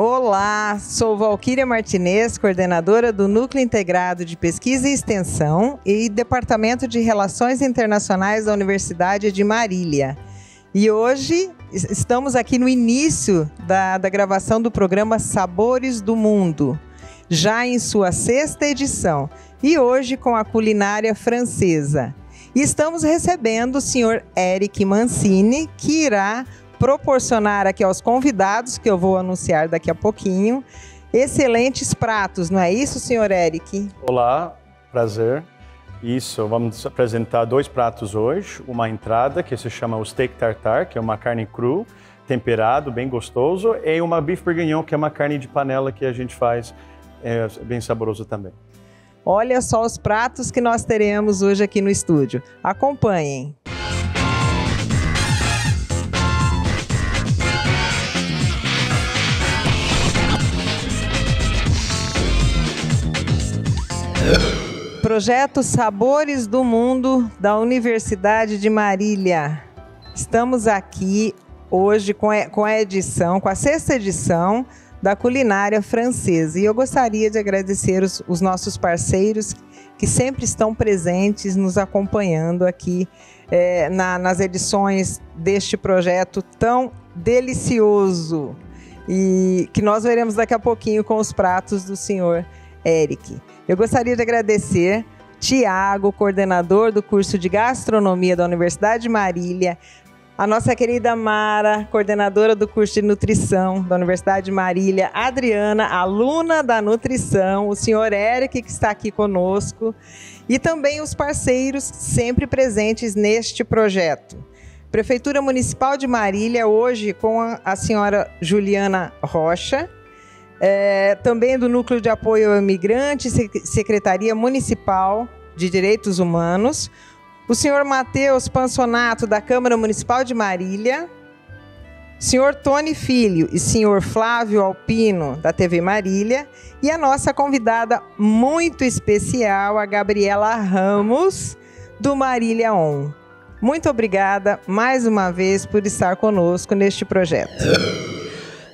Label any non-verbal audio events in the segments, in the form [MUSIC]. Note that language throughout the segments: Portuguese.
Olá, sou Valquíria Martinez, coordenadora do Núcleo Integrado de Pesquisa e Extensão e Departamento de Relações Internacionais da Universidade de Marília. E hoje estamos aqui no início da, da gravação do programa Sabores do Mundo, já em sua sexta edição, e hoje com a culinária francesa. E estamos recebendo o senhor Eric Mancini, que irá proporcionar aqui aos convidados, que eu vou anunciar daqui a pouquinho, excelentes pratos, não é isso, senhor Eric? Olá, prazer. Isso, vamos apresentar dois pratos hoje. Uma entrada que se chama o steak tartar, que é uma carne cru, temperado, bem gostoso, e uma beef bourguignon, que é uma carne de panela que a gente faz, é bem saboroso também. Olha só os pratos que nós teremos hoje aqui no estúdio. Acompanhem. Projeto Sabores do Mundo da Universidade de Marília. Estamos aqui hoje com a edição, com a sexta edição da culinária francesa. E eu gostaria de agradecer os, os nossos parceiros que sempre estão presentes, nos acompanhando aqui é, na, nas edições deste projeto tão delicioso. E que nós veremos daqui a pouquinho com os pratos do senhor Eric. Eu gostaria de agradecer Tiago, coordenador do curso de gastronomia da Universidade de Marília, a nossa querida Mara, coordenadora do curso de nutrição da Universidade de Marília, Adriana, aluna da nutrição, o senhor Eric, que está aqui conosco, e também os parceiros sempre presentes neste projeto. Prefeitura Municipal de Marília, hoje com a senhora Juliana Rocha, é, também do Núcleo de Apoio ao Imigrante, Secretaria Municipal de Direitos Humanos, o senhor Matheus Pansonato, da Câmara Municipal de Marília, senhor Tony Filho e senhor Flávio Alpino, da TV Marília, e a nossa convidada muito especial, a Gabriela Ramos, do Marília On. Muito obrigada mais uma vez por estar conosco neste projeto.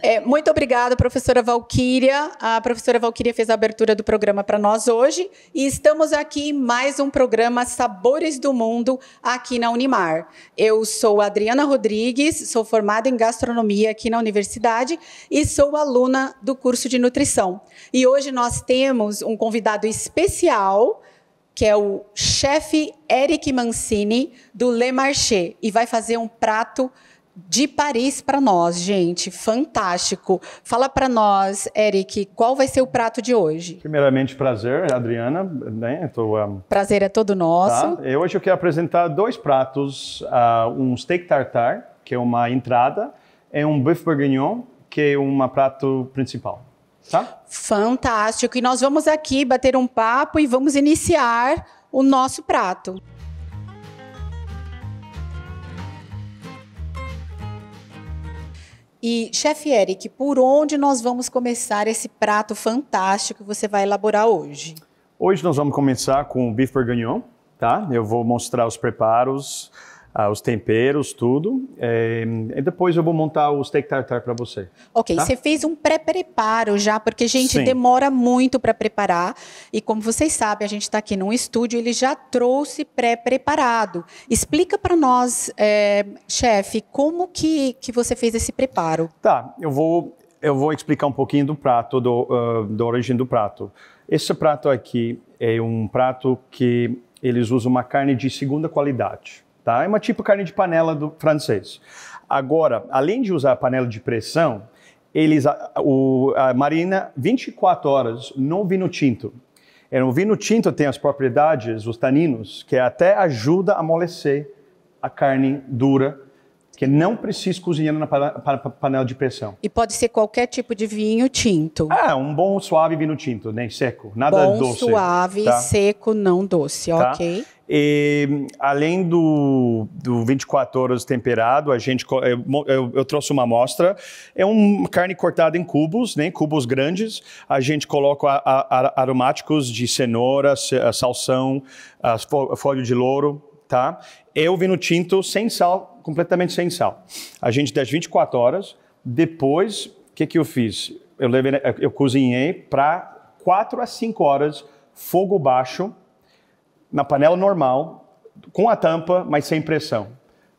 É, muito obrigada, professora Valquíria. A professora Valquíria fez a abertura do programa para nós hoje e estamos aqui em mais um programa Sabores do Mundo aqui na Unimar. Eu sou Adriana Rodrigues, sou formada em gastronomia aqui na universidade e sou aluna do curso de nutrição. E hoje nós temos um convidado especial que é o chefe Eric Mancini do Le Marché e vai fazer um prato de Paris para nós, gente. Fantástico. Fala para nós, Eric, qual vai ser o prato de hoje? Primeiramente, prazer, Adriana. Né? Tô, um... Ah, prazer é todo nosso. Tá. Eu hoje eu quero apresentar dois pratos: uh, um steak tartar, que é uma entrada, e um beef bourguignon, que é um ah, prato principal. Tá? Fantástico. E nós vamos aqui bater um papo e vamos iniciar o nosso prato. E, chefe Eric, por onde nós vamos começar esse prato fantástico que você vai elaborar hoje? Hoje nós vamos começar com o bife bourguignon, tá? Eu vou mostrar os preparos, ah, os temperos, tudo. É, e depois eu vou montar o steak tartar para você. Ok, tá? você fez um pré-preparo já, porque, gente, Sim. demora muito para preparar. E como vocês sabem, a gente está aqui num estúdio, ele já trouxe pré-preparado. Explica para nós, é, chefe, como que, que você fez esse preparo? Tá, eu vou, eu vou explicar um pouquinho do prato, do, uh, da origem do prato. Esse prato aqui é um prato que eles usam uma carne de segunda qualidade. Tá? É uma tipo carne de panela do francês. Agora, além de usar a panela de pressão, eles a, o, a marina 24 horas no vinho tinto. É no vinho tinto tem as propriedades, os taninos, que até ajuda a amolecer a carne dura, que não precisa cozinhar na panela de pressão. E pode ser qualquer tipo de vinho tinto. Ah, um bom, suave vinho tinto, nem né? seco, nada bom, doce. Bom, suave, tá? seco, não doce, tá? ok. E, além do, do 24 horas temperado, a gente eu, eu, trouxe uma amostra. É uma carne cortada em cubos, né, cubos grandes. A gente coloca a, a, aromáticos de cenoura, salsão, folha de louro, tá? Eu no tinto sem sal, completamente sem sal. A gente das 24 horas. Depois, o que, que eu fiz? Eu, levei, eu cozinhei para 4 a 5 horas, fogo baixo na panela normal, com a tampa, mas sem pressão.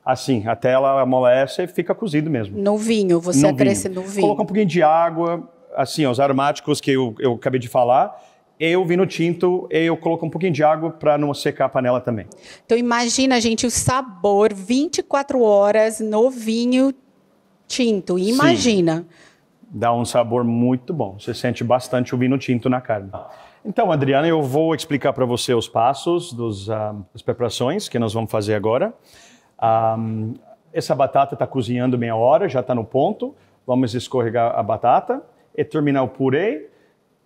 Assim, até ela amolece e fica cozido mesmo. No vinho, você acrescenta no vinho. Coloca um pouquinho de água, assim, os aromáticos que eu, eu acabei de falar, E o vinho tinto, eu coloco um pouquinho de água para não secar a panela também. Então imagina, gente, o sabor 24 horas no vinho tinto. Imagina. Sim. Dá um sabor muito bom. Você sente bastante o vinho tinto na carne. Então, Adriana, eu vou explicar para você os passos dos, uh, das preparações que nós vamos fazer agora. Um, ah, essa batata está cozinhando meia hora, já está no ponto. Vamos escorregar a batata e terminar o purê.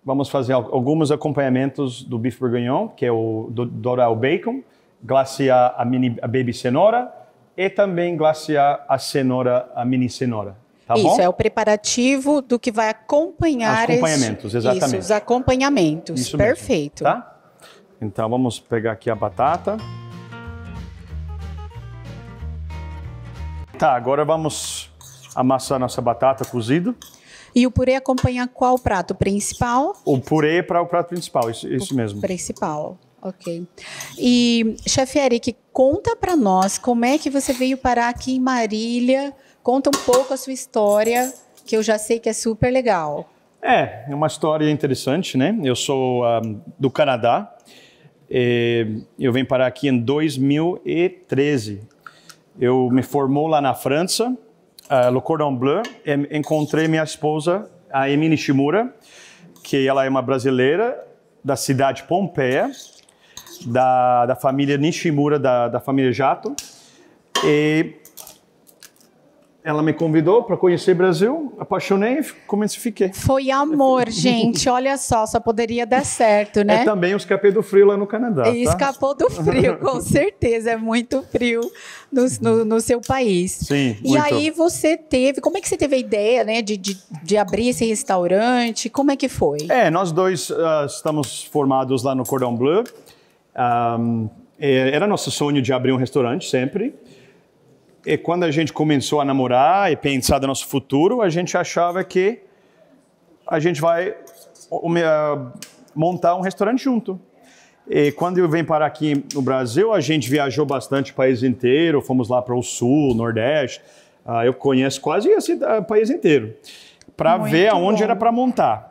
Vamos fazer alguns acompanhamentos do bife bourguignon, que é o dourar o bacon, glaciar a, mini, a baby cenoura e também glaciar a cenoura, a mini cenoura. Tá Isso, bom? é o preparativo do que vai acompanhar... Os acompanhamentos, exatamente. Isso, os acompanhamentos, Isso perfeito. Mesmo, tá? Então vamos pegar aqui a batata. Tá, agora vamos amassar nossa batata cozida. E o purê acompanha qual prato principal? O purê para o prato principal, isso, isso mesmo. Principal, ok. E, chefe Eric, conta para nós como é que você veio parar aqui em Marília Conta um pouco a sua história, que eu já sei que é super legal. É, é uma história interessante, né? Eu sou um, ah, do Canadá. eu vim parar aqui em 2013. Eu me formou lá na França, uh, ah, no Cordon Bleu. Encontrei minha esposa, a Emine Shimura, que ela é uma brasileira da cidade Pompeia, da, da família Nishimura, da, da família Jato. E ela me convidou para conhecer o Brasil, apaixonei e comecei fiquei. Foi amor, [LAUGHS] gente. Olha só, só poderia dar certo, né? É também eu escapei do frio lá no Canadá. E tá? escapou do frio, com [LAUGHS] certeza. É muito frio no, no, no seu país. Sim. E muito. aí você teve. Como é que você teve a ideia, né, de, de, de abrir esse restaurante? Como é que foi? É, nós dois uh, estamos formados lá no Cordon Bleu. Um, ah, é, era nosso sonho de abrir um restaurante sempre. E quando a gente começou a namorar e pensar no nosso futuro, a gente achava que a gente vai ah, montar um restaurante junto. E quando eu vim parar aqui no Brasil, a gente viajou bastante o país inteiro, fomos lá para o Sul, Nordeste. Ah, eu conheço quase esse ah, país inteiro para ver aonde bom. era para montar.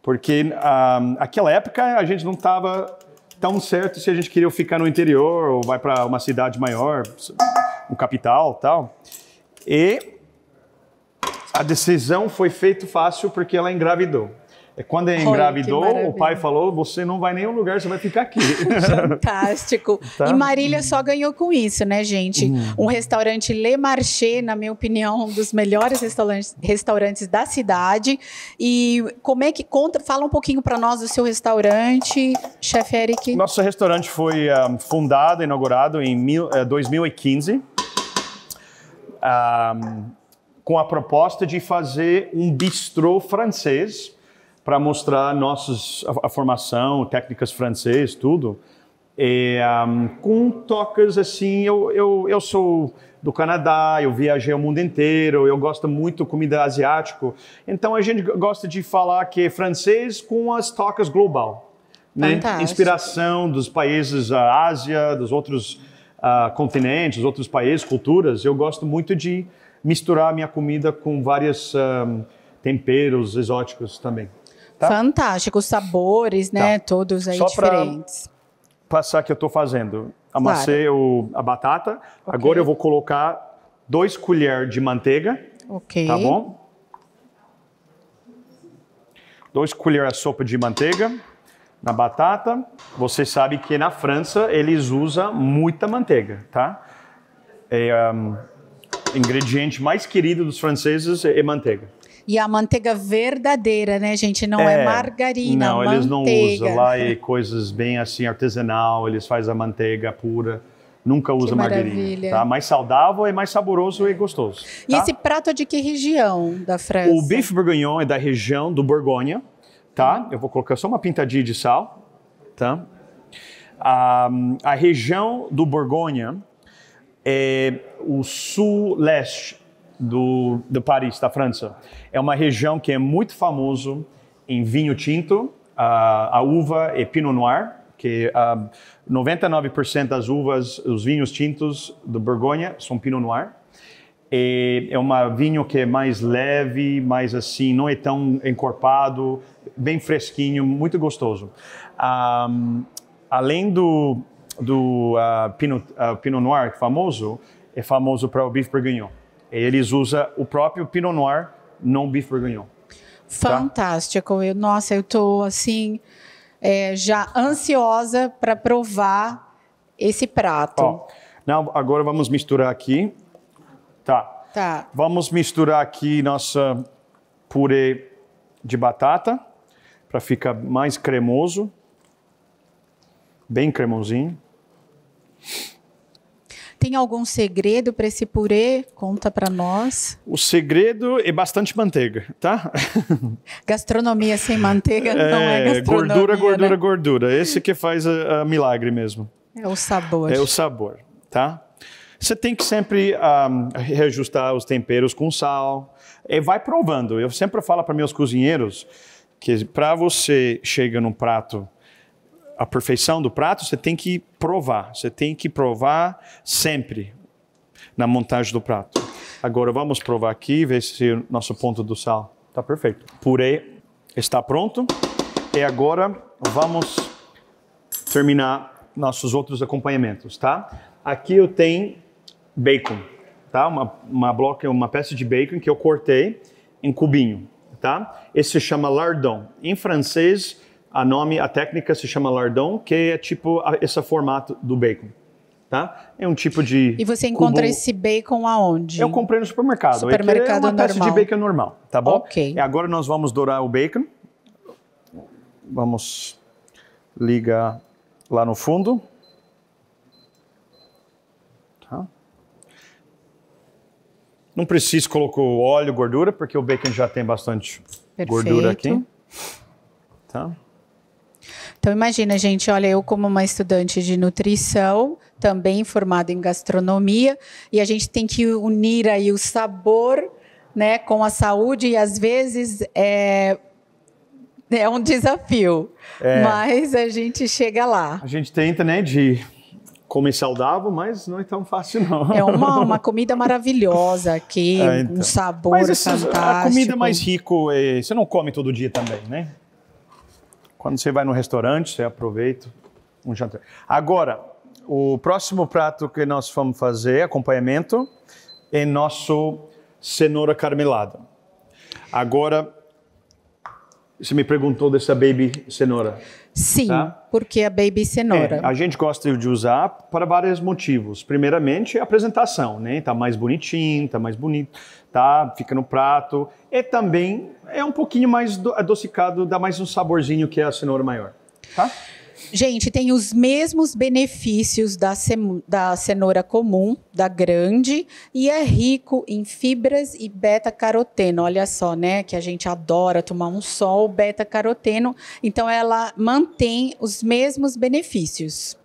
Porque naquela aquela época a gente não estava tão certo se a gente queria ficar no interior ou vai para uma cidade maior o capital tal. E a decisão foi feita fácil porque ela engravidou. É, quando ela engravidou, o pai falou: você não vai nenhum lugar, você vai ficar aqui. [LAUGHS] Fantástico. tá? E Marília só ganhou com isso, né, gente? Hum. Um restaurante Le Marché, na minha opinião, um dos melhores restaurantes, restaurantes da cidade. E como é que conta? Fala um pouquinho para nós do seu restaurante, chefe Eric. Nosso restaurante foi um, ah, fundado, inaugurado em mil, 2015. Eh, um, com a proposta de fazer um bistrô francês para mostrar nossos a, a, formação, técnicas francês, tudo. E, um, com tocas assim, eu, eu, eu sou do Canadá, eu viajei o mundo inteiro, eu gosto muito de comida asiática. Então a gente gosta de falar que é francês com as tocas global. Né? Inspiração dos países da Ásia, dos outros uh, continentes, outros países, culturas, eu gosto muito de misturar minha comida com vários temperos exóticos também. Tá? Fantástico, os sabores, né? Tá. Todos aí Só diferentes. Passar que eu estou fazendo. Amassei claro. o, a batata. Okay. Agora eu vou colocar dois colheres de manteiga. Ok. Tá bom? Dois colheres de sopa de manteiga na batata. Você sabe que na França eles usam muita manteiga, tá? É, um, ingrediente mais querido dos franceses é manteiga. E a manteiga verdadeira, né, gente? Não é, é margarina, Não, manteiga. eles não usam. Lá é coisas bem assim artesanal, eles fazem a manteiga pura. Nunca usa margarina. Tá? Mais saudável, é mais saboroso e gostoso. Tá? E esse prato é de que região da França? O bife bourguignon é da região do Borgonha, tá? Eu vou colocar só uma pintadinha de sal, tá? A, a região do Borgonha é o sul-leste do, do Paris, da França. É uma região que é muito famoso em vinho tinto, a, a uva é Pinot Noir, que uh, 99% das uvas, os vinhos tintos do Borgonha são Pinot Noir. E é um vinho que é mais leve, mais assim, não é tão encorpado, bem fresquinho, muito gostoso. Um, além do, do uh, Pinot, uh, Pinot Noir famoso, é famoso para o Beef Bourguignon. Eles usam o próprio Pinot Noir, não Beef Bourguignon. Tá? Fantástico. Tá? Eu, nossa, eu estou assim, é, já ansiosa para provar esse prato. Ó, não, agora vamos misturar aqui. Tá. Tá. Vamos misturar aqui nossa purê de batata para ficar mais cremoso, bem cremosinho. Tem algum segredo para esse purê? Conta para nós. O segredo é bastante manteiga, tá? [LAUGHS] Gastronomia sem manteiga não é, é gastronomia. Gordura, né? gordura, né? gordura. Esse que faz a, a, milagre mesmo. É o sabor. É o sabor, tá? Você tem que sempre um, ah, reajustar os temperos com sal. E é, vai provando. Eu sempre falo para meus cozinheiros que para você chegar num prato, a perfeição do prato, você tem que provar. Você tem que provar sempre na montagem do prato. Agora vamos provar aqui, ver se o nosso ponto do sal está perfeito. Purê está pronto. E agora vamos terminar nossos outros acompanhamentos, tá? Aqui eu tenho bacon, tá? Uma, uma bloca, uma peça de bacon que eu cortei em cubinho tá? Esse se chama lardão. Em francês, a nome, a técnica se chama lardão, que é tipo a, esse formato do bacon. Tá? É um tipo de. E você encontra cubo... esse bacon aonde? Eu comprei no supermercado. Supermercado é, é uma normal. peça de bacon normal, tá bom? Ok. E agora nós vamos dourar o bacon. Vamos ligar lá no fundo. Tá? Não preciso colocar óleo, gordura, porque o bacon já tem bastante Perfeito. gordura aqui. Tá? Então imagina, gente, olha, eu como uma estudante de nutrição, também formada em gastronomia, e a gente tem que unir aí o sabor né, com a saúde, e às vezes é, é um desafio. É. Mas a gente chega lá. A gente tenta, né, de comer saudável, mas não é tão fácil, não. É uma, uma [LAUGHS] comida maravilhosa aqui, é, então. um sabor mas fantástico. A comida mais rico, é, você não come todo dia também, né? Quando você vai no restaurante, você aproveita um jantar. Agora, o próximo prato que nós vamos fazer, acompanhamento, é nosso cenoura carmelada. Agora, você me perguntou dessa baby cenoura. Sim, tá? porque a é baby cenoura. É, a gente gosta de usar para vários motivos. Primeiramente, a apresentação, né? Tá mais bonitinho, tá mais bonito, tá? Fica no prato. E também é um pouquinho mais adocicado, dá mais um saborzinho que é a cenoura maior, tá? Gente, tem os mesmos benefícios da, da cenoura comum, da grande, e é rico em fibras e beta-caroteno. Olha só, né? Que a gente adora tomar um sol, beta-caroteno. Então, ela mantém os mesmos benefícios.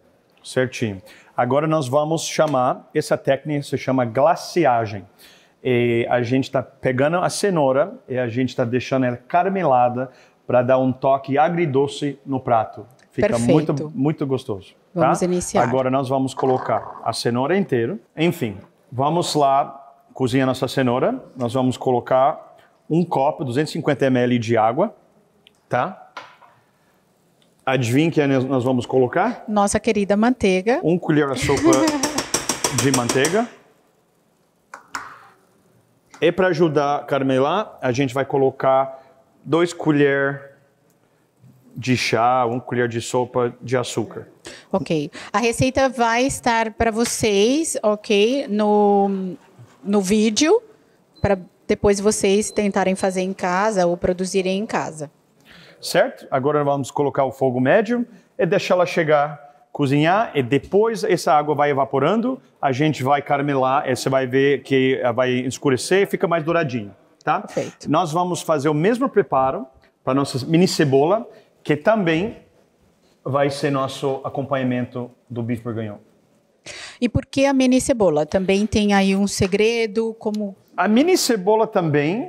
Certinho. Agora nós vamos chamar, essa técnica se chama glaciagem. E a gente está pegando a cenoura e a gente está deixando ela caramelada para dar um toque agridoce no prato. Fica Perfeito. muito, muito gostoso. Tá? Vamos tá? iniciar. Agora nós vamos colocar a cenoura inteira. Enfim, vamos lá, cozinha nossa cenoura. Nós vamos colocar um copo, 250 ml de água, tá? Adivinha que é nós vamos colocar? Nossa querida manteiga. Um colher de sopa [LAUGHS] de manteiga. E para ajudar a carmelar, a gente vai colocar dois colher de chá, uma colher de sopa de açúcar. Ok. A receita vai estar para vocês, ok, no, no vídeo, para depois vocês tentarem fazer em casa ou produzirem em casa. Certo? Agora vamos colocar o fogo médio e deixar ela chegar, cozinhar e depois essa água vai evaporando, a gente vai caramelar, e você vai ver que vai escurecer e fica mais douradinho, tá? Perfeito. Nós vamos fazer o mesmo preparo para nossa mini cebola que também vai ser nosso acompanhamento do bife bourguignon. E por que a mini cebola? Também tem aí um segredo, como... A mini cebola também,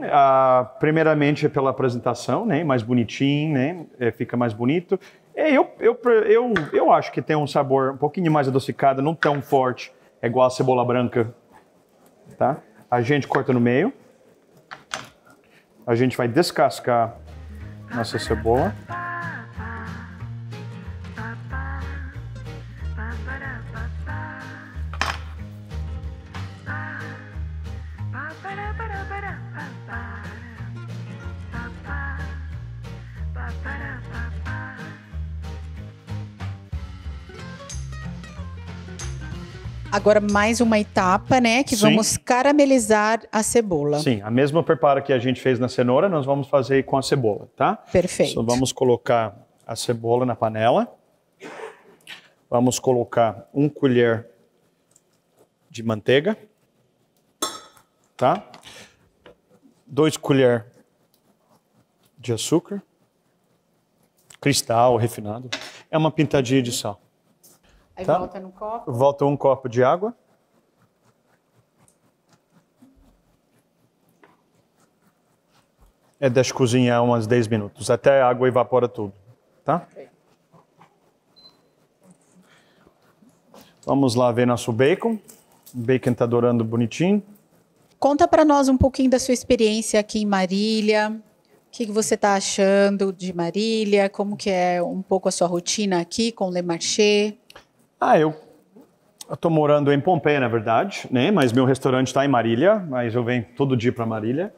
primeiramente é pela apresentação, né? Mais bonitinho, né? É, fica mais bonito. É, eu, eu, eu, eu acho que tem um sabor um pouquinho mais adocicado, não tão forte, é igual a cebola branca, tá? A gente corta no meio. A gente vai descascar nossa cebola. Agora mais uma etapa, né? Que Sim. vamos caramelizar a cebola. Sim, a mesma preparo que a gente fez na cenoura, nós vamos fazer com a cebola, tá? Perfeito. Então vamos colocar a cebola na panela. Vamos colocar um colher de manteiga, tá? Dois colher de açúcar, cristal refinado. É uma pintadinha de sal. Aí tá. volta no copo. Volta um copo de água. É, deixa cozinhar umas 10 minutos, até a água evapora tudo, tá? Okay. Vamos lá ver nosso bacon. O bacon está dourando bonitinho. Conta para nós um pouquinho da sua experiência aqui em Marília. O que, que você está achando de Marília? Como que é um pouco a sua rotina aqui com o Le Marché? Ah, eu estou morando em Pompeia, na verdade, né? Mas meu restaurante está em Marília, mas eu venho todo dia para Marília.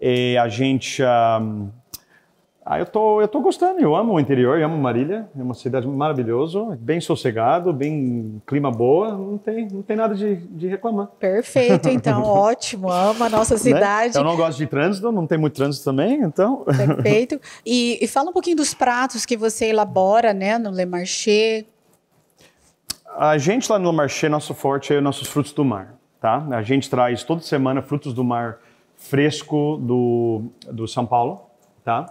E a gente, ah, eu tô, eu tô gostando. Eu amo o interior, eu amo Marília. É uma cidade maravilhosa, bem sossegado, bem clima boa. Não tem, não tem nada de, de reclamar. Perfeito, então [LAUGHS] ótimo. Amo a nossa né? cidade. Né? Eu não gosto de trânsito, não tem muito trânsito também, então. Perfeito. [LAUGHS] E, e fala um pouquinho dos pratos que você elabora, né, no Le Marché a gente lá no Marché, nosso forte é nossos frutos do mar, tá? A gente traz toda semana frutos do mar fresco do, do São Paulo, tá?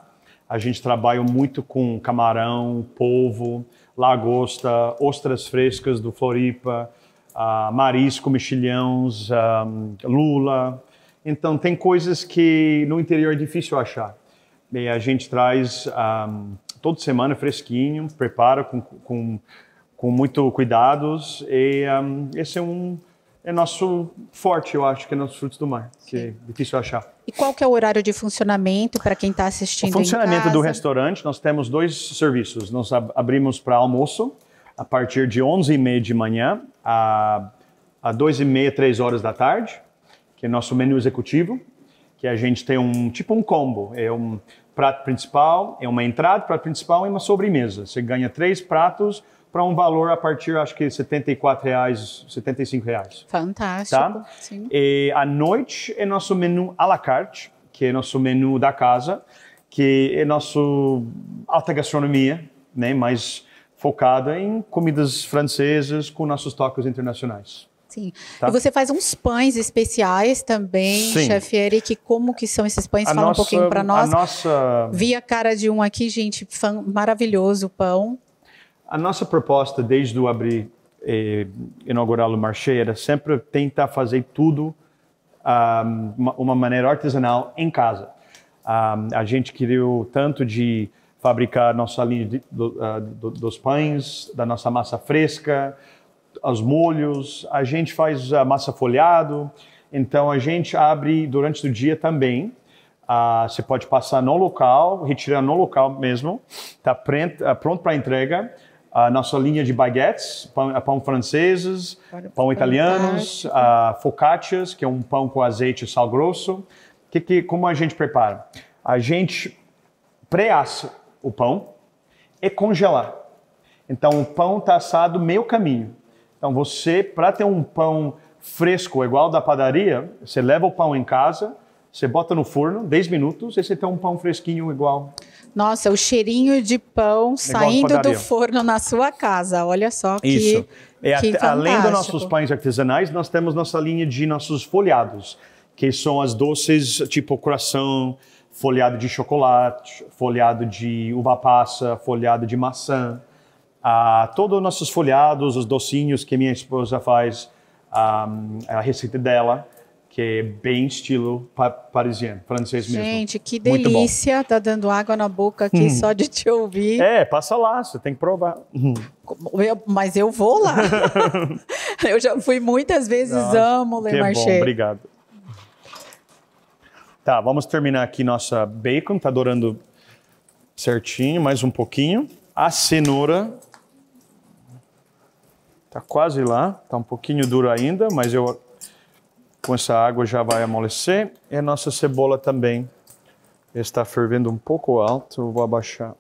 A gente trabalha muito com camarão, polvo, lagosta, ostras frescas do Floripa, uh, marisco, mexilhões, um, ah, lula. Então, tem coisas que no interior é difícil achar. E a gente traz um, ah, toda semana fresquinho, prepara com, com com muito cuidados e um, esse é um é nosso forte, eu acho, que é nossos frutos do mar, que é difícil achar. E qual que é o horário de funcionamento para quem está assistindo? O funcionamento do restaurante, nós temos dois serviços. Nós abrimos para almoço a partir de 11h30 de manhã a, a 2h30, 3 horas da tarde, que é nosso menu executivo, que a gente tem um tipo um combo. É um prato principal, é uma entrada, prato principal e uma sobremesa. Você ganha três pratos para um valor a partir, acho que R$ 74, reais, R$ 75. Reais, Fantástico. Tá? Sim. E à noite é nosso menu à la carte, que é nosso menu da casa, que é nosso alta gastronomia, né? mais focada em comidas francesas com nossos toques internacionais. Sim. Tá. E você faz uns pães especiais também, chefe Eric. Como que são esses pães? A Fala nossa, um pouquinho para nós. A nossa... Vi a cara de um aqui, gente, fã, maravilhoso o pão. A nossa proposta desde o abrir eh, inaugurar o marché era sempre tentar fazer tudo de ah, uma, uma maneira artesanal em casa. Ah, a gente queria tanto de fabricar nossa linha de, do, uh, do, dos pães, da nossa massa fresca, os molhos. A gente faz a massa folhado. Então a gente abre durante o dia também. Uh, você pode passar no local, retirar no local mesmo. Está pronto para entrega a nossa linha de baguetes, pão, é pão franceses, pão, pão italianos, uh, focaccias, que é um pão com azeite e sal grosso. Que, que, como a gente prepara? A gente pré preassa o pão e congela. Então o pão está assado meio caminho. Então você, para ter um pão fresco igual da padaria, você leva o pão em casa, você bota no forno 10 minutos e você tem um pão fresquinho igual. Nossa, o cheirinho de pão igual saindo do forno na sua casa. Olha só que Isso. É, que além dos nossos pães artesanais, nós temos nossa linha de nossos folhados, que são as doces tipo coração, folhado de chocolate, folhado de uva passa, folhado de maçã. Ah, todos os nossos folhados, os docinhos que minha esposa faz, ah, a receita dela que é bem estilo pa parisiano, francês mesmo. Gente, que delícia, tá dando água na boca aqui hum. só de te ouvir. É, passa lá, você tem que provar. Hum. Eu, mas eu vou lá. [LAUGHS] eu já fui muitas vezes, Nossa, amo Le Marché. Bom, obrigado. Tá, vamos terminar aqui nossa bacon, tá dourando certinho, mais um pouquinho. A cenoura tá quase lá, tá um pouquinho duro ainda, mas eu com essa água já vai amolecer. E a nossa cebola também está fervendo um pouco alto. vou abaixar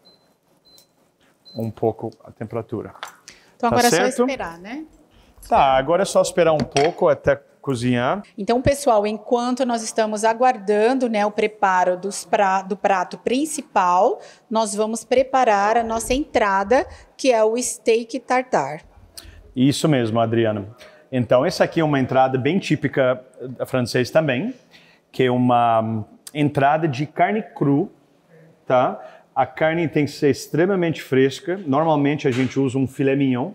um pouco a temperatura. Então tá agora é só esperar, né? Tá, agora é só esperar um pouco até cozinhar. Então, pessoal, enquanto nós estamos aguardando né, o preparo pra, do prato principal, nós vamos preparar a nossa entrada, que é o steak tartar. Isso mesmo, Adriana. Então, essa aqui é uma entrada bem típica eh, francesa também, que é uma hum, entrada de carne cru, tá? A carne tem que ser extremamente fresca. Normalmente a gente usa um filé mignon,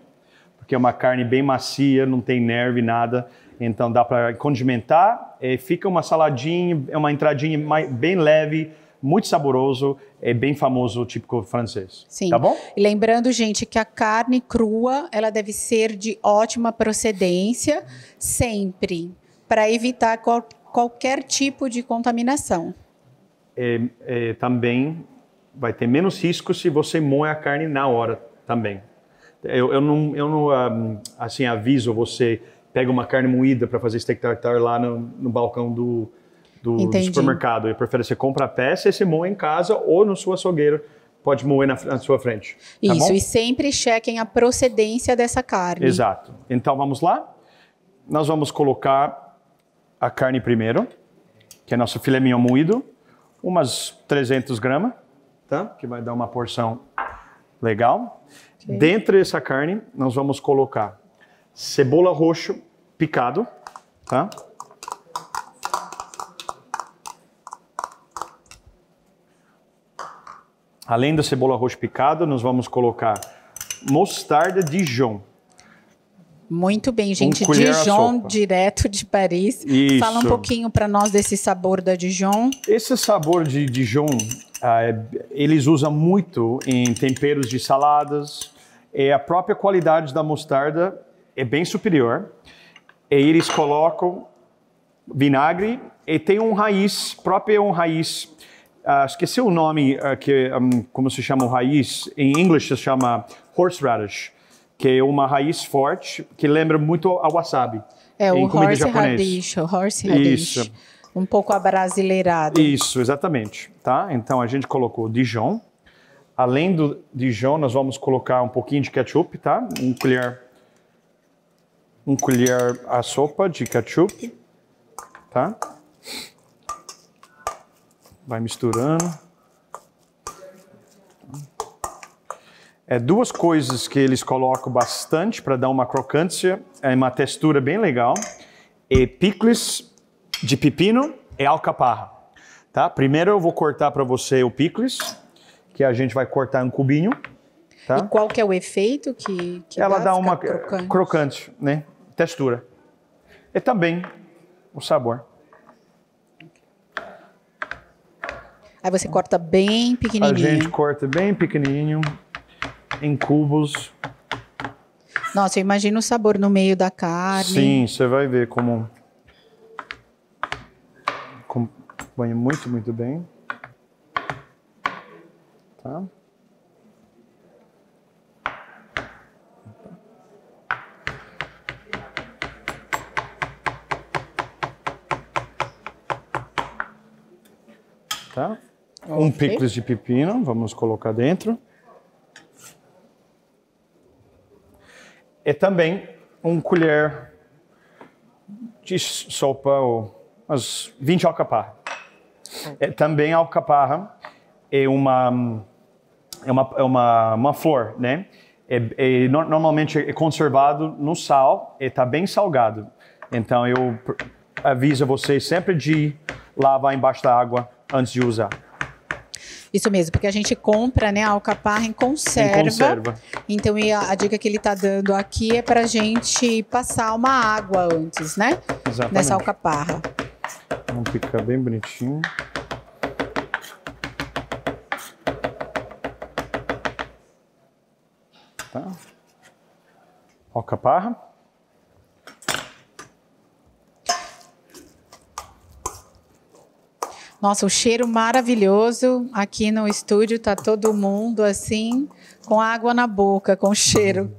porque é uma carne bem macia, não tem nerve, nada. Então dá para condimentar, eh, fica uma saladinha, é uma entradinha bem leve, muito saboroso, é bem famoso, típico francês. Sim. Tá bom? E lembrando, gente, que a carne crua, ela deve ser de ótima procedência, sempre, para evitar qual, qualquer tipo de contaminação. É, é, também vai ter menos risco se você moe a carne na hora também. Eu, eu não, eu não ah, assim, aviso você, pega uma carne moída para fazer steak tartar lá no, no balcão do do, do supermercado e prefere você compra a peça e se moa em casa ou no seu açougueiro pode moer na, na, sua frente. Tá Isso, bom? e sempre chequem a procedência dessa carne. Exato. Então vamos lá? Nós vamos colocar a carne primeiro, que é nosso filé mignon moído, umas 300 gramas, tá? que vai dar uma porção legal. Okay. Dentro dessa carne, nós vamos colocar cebola roxo picado, tá? Além da cebola roxa picada, nós vamos colocar mostarda Dijon. Muito bem, gente. Um Dijon, direto de Paris. Isso. Fala um pouquinho para nós desse sabor da Dijon. Esse sabor de Dijon, ah, é, eles usam muito em temperos de saladas. É, a própria qualidade da mostarda é bem superior. E é, eles colocam vinagre e tem um raiz, próprio um raiz Uh, ah, esqueci o nome, uh, que, um, como se chama o raiz, em inglês se chama horseradish, que é uma raiz forte que lembra muito a wasabi. É o horse radish, o horse radish. Isso. Um pouco abrasileirado. Isso, exatamente. Tá? Então a gente colocou Dijon. Além do Dijon, nós vamos colocar um pouquinho de ketchup, tá? Um colher, um colher a sopa de ketchup, tá? vai misturando. É duas coisas que eles colocam bastante para dar uma crocância, é uma textura bem legal. É picles de pepino e alcaparra. Tá? Primeiro eu vou cortar para você o picles, que a gente vai cortar em cubinho. Tá? E qual que é o efeito que, que ela dá? dá uma crocante. crocante, né? Textura. E também o sabor. Aí você corta bem pequenininho. A gente corta bem pequenininho, em cubos. Nossa, eu imagino o sabor no meio da carne. Sim, você vai ver como acompanha muito, muito bem. Tá? Tá? Um okay. picles de pepino, vamos colocar dentro. E também um colher de sopa, ou umas 20 alcaparra. É também alcaparra é uma, é uma, é uma, uma flor, né? É, é, normalmente é conservado no sal e está bem salgado. Então eu aviso vocês sempre de lavar embaixo da água antes de usar. Isso mesmo, porque a gente compra, né, a alcaparra em conserva. Em conserva. Então, a, a, dica que ele está dando aqui é para a gente passar uma água antes, né? Exatamente. Nessa alcaparra. Vamos ficar bem bonitinho. Tá. Alcaparra. Nossa, o cheiro maravilhoso aqui no estúdio, tá todo mundo assim, com água na boca, com cheiro.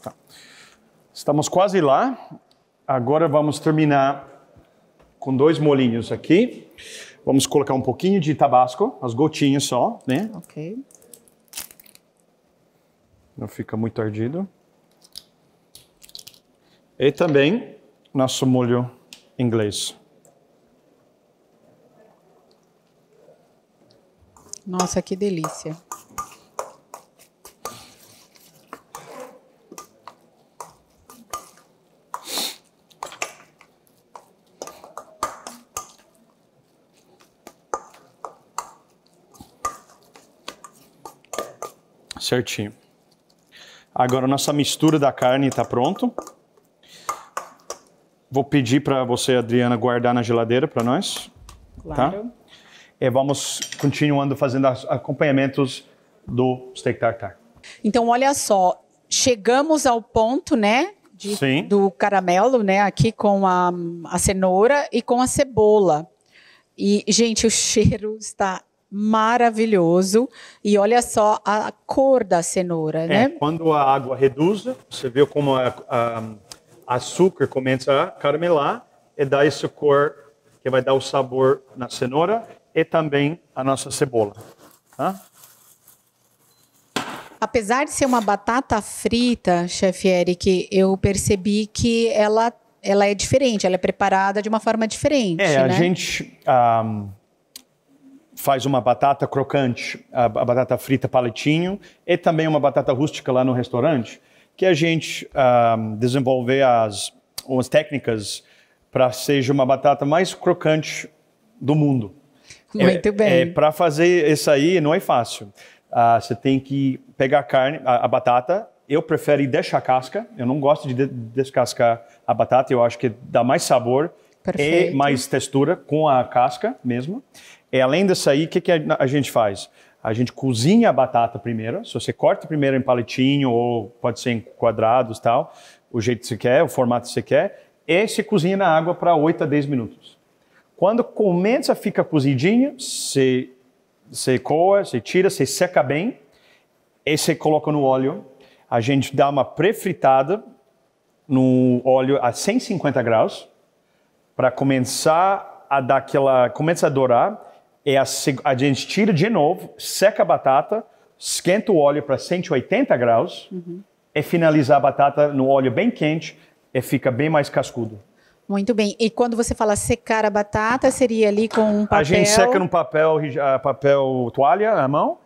Tá. Estamos quase lá. Agora vamos terminar com dois molinhos aqui. Vamos colocar um pouquinho de tabasco, as gotinhas só, né? Ok. Não fica muito ardido. E também nosso molho inglês. Nossa, que delícia. Certinho. Agora nossa mistura da carne está pronto. Vou pedir para você, Adriana, guardar na geladeira para nós. Tá? Claro. Tá? E vamos continuando fazendo acompanhamentos do steak tartar. Então, olha só, chegamos ao ponto, né? De, Sim. Do caramelo, né? Aqui com a, a cenoura e com a cebola. E, gente, o [LAUGHS] cheiro está maravilhoso. E olha só a cor da cenoura, é, né? Quando a água reduz, você vê como a, a açúcar começa a caramelar e dá esse cor que vai dar o sabor na cenoura e também a nossa cebola. Tá? Apesar de ser uma batata frita, chefe Eric, eu percebi que ela, ela é diferente, ela é preparada de uma forma diferente. É, né? a gente um, faz uma batata crocante, a, batata frita paletinho, e também uma batata rústica lá no restaurante que a gente uh, desenvolver as, as técnicas para seja uma batata mais crocante do mundo. Muito é, bem. É, para fazer isso aí não é fácil. Uh, você tem que pegar a carne, a, a, batata. Eu prefiro deixar a casca. Eu não gosto de, de descascar a batata. Eu acho que dá mais sabor Perfeito. e mais textura com a casca mesmo. E além disso aí, o que, que a, a gente faz? a gente cozinha a batata primeiro. Se você corta primeiro em palitinho ou pode ser em quadrados tal, o jeito que você quer, o formato que você quer, e se cozinha na água para 8 a 10 minutos. Quando começa a ficar cozidinho, você, você coa, você tira, você seca bem, e você coloca no óleo. A gente dá uma pré-fritada no óleo a 150 graus para começar a dar aquela, começa a dourar é a, a gente tira de novo, seca a batata, esquenta o óleo para 180 graus, uhum. é finalizar a batata no óleo bem quente, e é fica bem mais cascudo. Muito bem. E quando você fala secar a batata, seria ali com um papel? A gente seca no papel, papel toalha, à mão,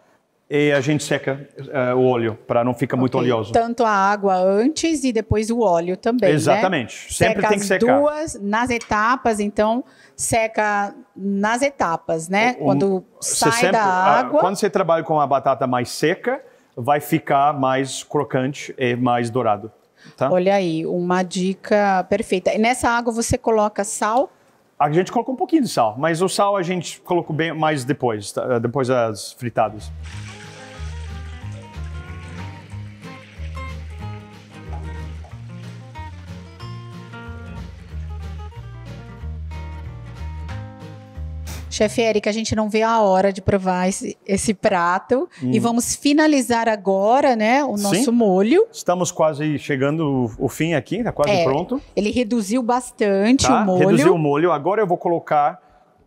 e a gente seca uh, o óleo para não ficar okay. muito oleoso. Tanto a água antes e depois o óleo também. Né? Exatamente. Né? Sempre seca tem que secar. Duas nas etapas, então seca nas etapas, né? Um, quando sai sempre, da água. Quando você trabalha com a batata mais seca, vai ficar mais crocante e mais dourado. Tá? Olha aí, uma dica perfeita. E nessa água você coloca sal? A gente colocou um pouquinho de sal, mas o sal a gente colocou bem mais depois, tá? depois as fritadas. Chefe Eric, a gente não vê a hora de provar esse, esse prato. Hum. E vamos finalizar agora, né, o nosso Sim. molho. Estamos quase chegando o fim aqui, tá quase é, pronto. Ele reduziu bastante tá, o molho. Reduziu o molho. Agora eu vou colocar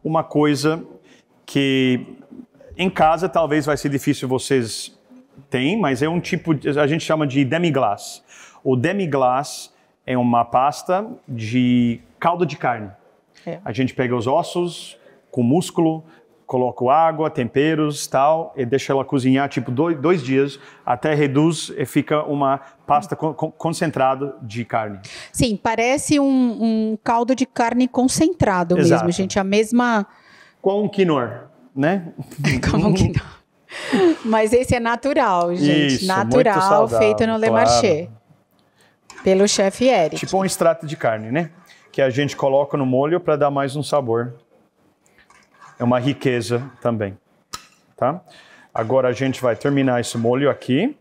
uma coisa que em casa talvez vai ser difícil vocês têm, mas é um tipo, de, a gente chama de demi-glace. O demi-glace é uma pasta de caldo de carne. É. A gente pega os ossos, com músculo, coloco água, temperos, tal, e deixo ela cozinhar tipo dois, dois dias até reduz e fica uma pasta con concentrada de carne. Sim, parece um, um caldo de carne concentrado Exato. mesmo, gente. A mesma. Com um quinoa, né? [LAUGHS] Com um quinoa. Mas esse é natural, gente. Isso, natural, saudável, feito no Le claro. Marché. Pelo chefe Eric. Tipo um extrato de carne, né? Que a gente coloca no molho para dar mais um sabor é uma riqueza também, tá? Agora a gente vai terminar esse molho aqui.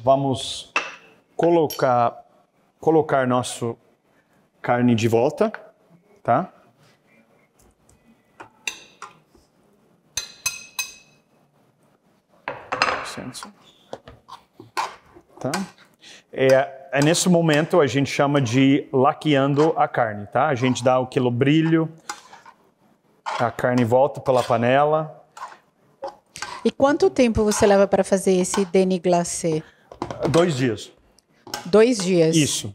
Vamos colocar colocar nosso carne de volta, tá? Tá? É, é nesse momento a gente chama de laqueando a carne, tá? A gente dá aquele brilho, a carne volta pela panela. E quanto tempo você leva para fazer esse denis glacé? Dois dias. Dois dias? Isso.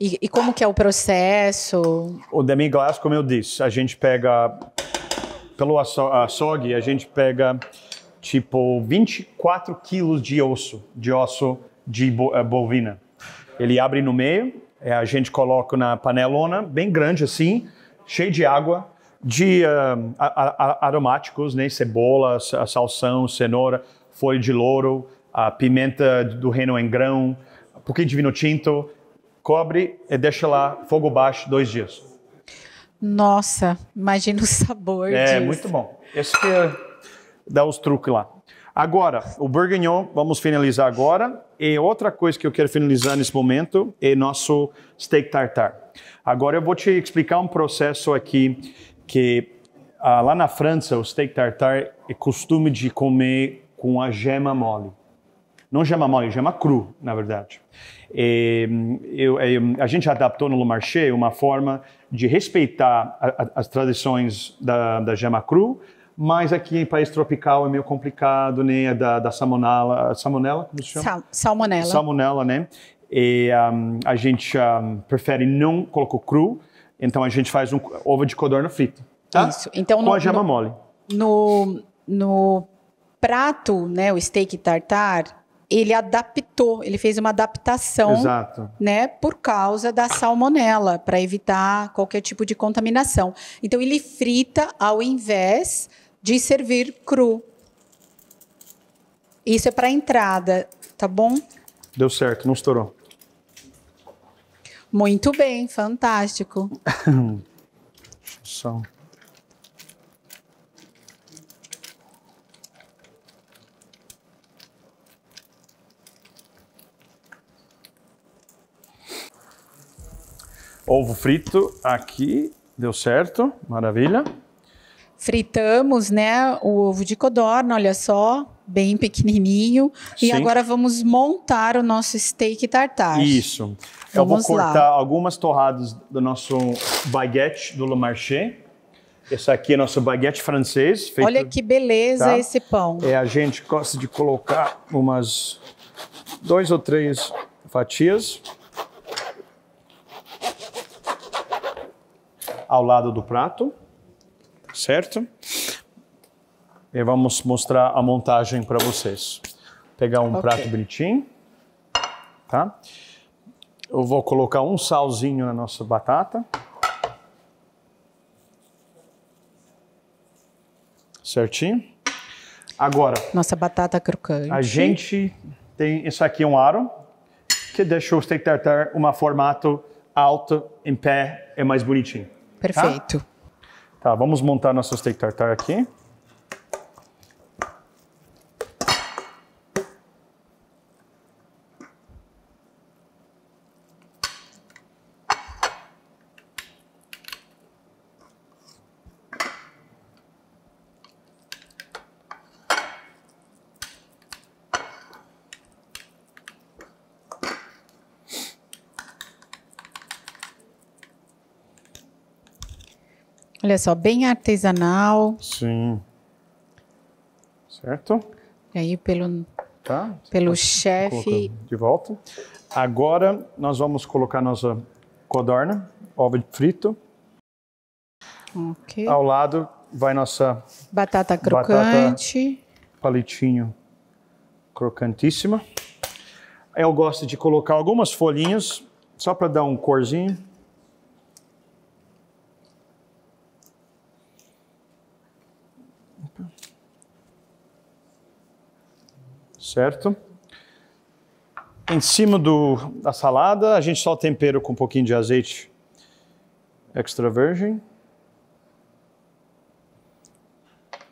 E, e como que é o processo? O demi glace, como eu disse, a gente pega pelo açougue, a gente pega tipo 24 quilos de osso, de osso de eh, bovina. Ele abre no meio, eh, a gente coloca na panelona, bem grande assim, cheio de água de uh, a, a, aromáticos, né? cebola, salsão, cenoura, folha de louro, a pimenta do reino em grão, um pouquinho de vinho tinto, cobre e deixa lá, fogo baixo, dois dias. Nossa, imagina o sabor É, disso. muito bom. Esse que é, dá os truques lá. Agora, o bourguignon, vamos finalizar agora. E outra coisa que eu quero finalizar nesse momento é nosso steak tartar. Agora eu vou te explicar um processo aqui que ah, lá na França o steak tartare é costume de comer com a gema mole. Não gema mole, gema cru, na verdade. E, hum, eu, eu, hum, a gente adaptou no Le Marché uma forma de respeitar a, a, as tradições da, da gema cru, mas aqui em país tropical é meio complicado, né? Da, da salmonella, salmonella, como se chama? Sal, salmonella. Salmonella, né? E um, a gente um, prefere não colocar cru, então a gente faz um ovo de codorna frito, tá? Isso. Então, Com no, a gema no, mole. No, no prato, né, o steak tartar, ele adaptou, ele fez uma adaptação, Exato. né, por causa da salmonela, para evitar qualquer tipo de contaminação. Então ele frita ao invés de servir cru. Isso é para entrada, tá bom? Deu certo, não estourou. Muito bem, fantástico. Só. Ovo frito aqui, deu certo, maravilha. Fritamos, né, o ovo de codorna, olha só bem pequenininho. Sim. E agora vamos montar o nosso steak tartar. Isso. Vamos Eu vou cortar lá. algumas torradas do nosso baguete do Le Marché. Esse aqui é nosso baguete francês. Feito, Olha que beleza tá? esse pão. É, a gente gosta de colocar umas dois ou três fatias ao lado do prato, certo? E vamos mostrar a montagem para vocês. Pegar um okay. prato bonitinho, tá? Eu vou colocar um salzinho na nossa batata. Certinho? Agora. Nossa batata crocante. A gente tem isso aqui é um aro que deixa o steak tartar uma formato alto em pé é mais bonitinho. Tá? Perfeito. Tá? tá, vamos montar nosso steak tartar aqui. Olha só, bem artesanal. Sim. Certo? E aí pelo tá? pelo chefe de volta. Agora nós vamos colocar nossa codorna, ovo frito. OK. Ao lado vai nossa batata crocante, batata palitinho crocantíssima. Eu gosto de colocar algumas folhinhas só para dar um corzinho. certo? Em cima do, da salada, a gente só tempera com um pouquinho de azeite extra virgin.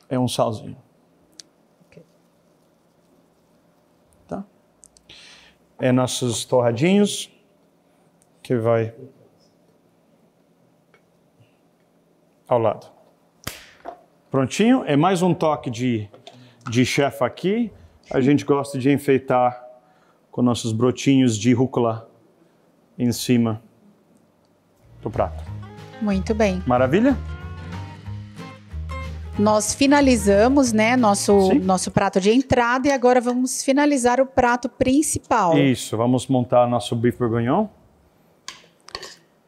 É um salzinho. Tá? É nossos torradinhos que vai ao lado. Prontinho, é mais um toque de, de chefe aqui. A gente gosta de enfeitar com nossos brotinhos de rúcula em cima do prato. Muito bem. Maravilha? Nós finalizamos, né, nosso, Sim. nosso prato de entrada e agora vamos finalizar o prato principal. Isso, vamos montar nosso bife bourguignon.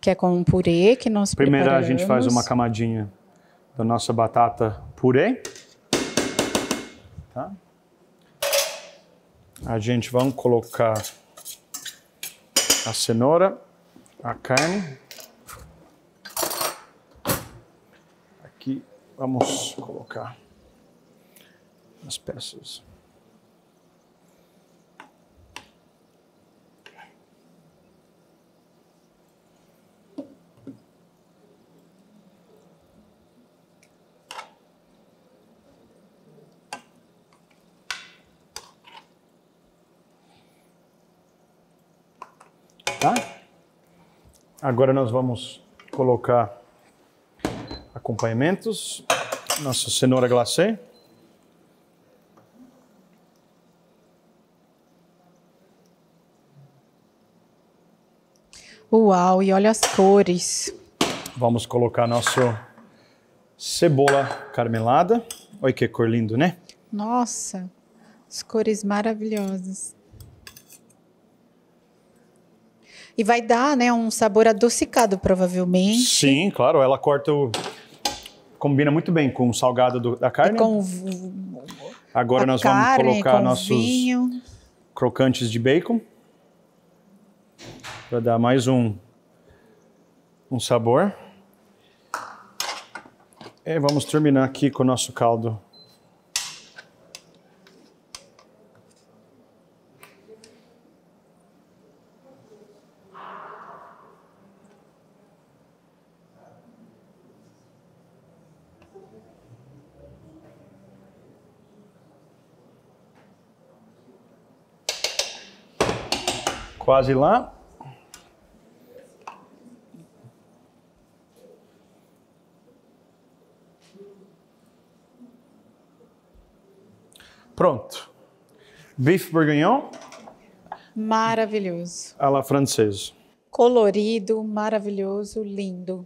Que é com um purê que nós Primeiro preparamos. a gente faz uma camadinha da nossa batata purê. Tá? a gente vai colocar a cenoura, a carne. Aqui vamos colocar as peças. tá? Agora nós vamos colocar acompanhamentos. Nossa cenoura glacê. Uau, e olha as cores. Vamos colocar nosso cebola carmelada. Olha que cor lindo, né? Nossa, as cores maravilhosas. E vai dar, né, um sabor adocicado, provavelmente. Sim, claro. Ela corta o... Combina muito bem com o salgado do, da carne. E com Agora nós carne, vamos colocar nossos vinho. crocantes de bacon. Para dar mais um, um sabor. E vamos terminar aqui com o nosso caldo quase lá. Pronto. Bife bourguignon. Maravilhoso. À la francesa. Colorido, maravilhoso, lindo.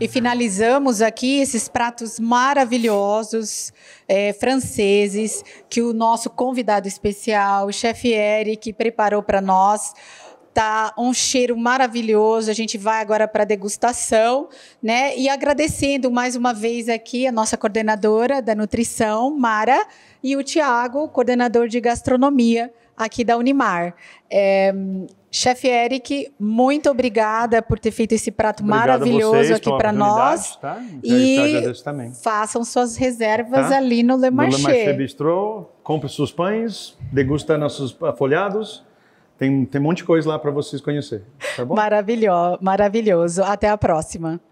E finalizamos aqui esses pratos maravilhosos é, franceses que o nosso convidado especial, o chefe Eric, preparou para nós. Tá um cheiro maravilhoso. A gente vai agora para degustação, né? E agradecendo mais uma vez aqui a nossa coordenadora da nutrição, Mara, e o Tiago, coordenador de gastronomia aqui da Unimar. É, Chefe Eric, muito obrigada por ter feito esse prato Obrigado maravilhoso aqui para nós. Tá? Então, e façam suas reservas tá? ali no Le Marché. No Le Marché Bistrô, compre seus pães, degusta nossos folhados. Tem, tem um monte de coisa lá para vocês conhecer. Tá bom? Maravilhoso, maravilhoso. Até a próxima.